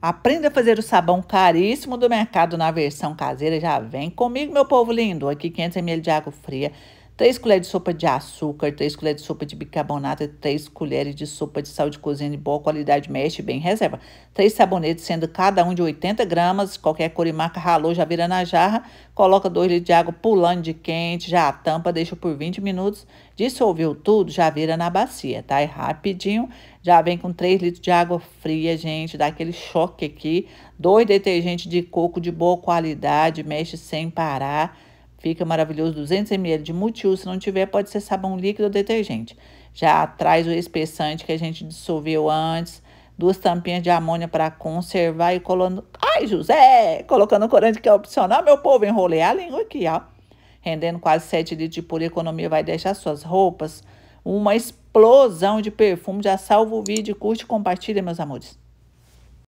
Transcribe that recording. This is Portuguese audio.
Aprenda a fazer o sabão caríssimo do mercado na versão caseira. Já vem comigo, meu povo lindo. Aqui 500 ml de água fria, 3 colheres de sopa de açúcar, 3 colheres de sopa de bicarbonato, 3 colheres de sopa de sal de cozinha de boa qualidade, mexe bem, reserva. 3 sabonetes, sendo cada um de 80 gramas, qualquer cor e marca ralou, já vira na jarra, coloca 2 litros de água pulando de quente, já tampa, deixa por 20 minutos, dissolveu tudo, já vira na bacia, tá? É rapidinho, já vem com 3 litros de água fria, gente, dá aquele choque aqui. 2 detergentes de coco de boa qualidade, mexe sem parar Fica maravilhoso 200 ml de multiuso, se não tiver pode ser sabão líquido ou detergente. Já traz o espessante que a gente dissolveu antes, duas tampinhas de amônia para conservar e colando. Ai, José! Colocando corante que é opcional, meu povo, enrolei a língua aqui, ó. Rendendo quase 7 litros de pura economia, vai deixar suas roupas uma explosão de perfume. Já salva o vídeo, curte e compartilha, meus amores.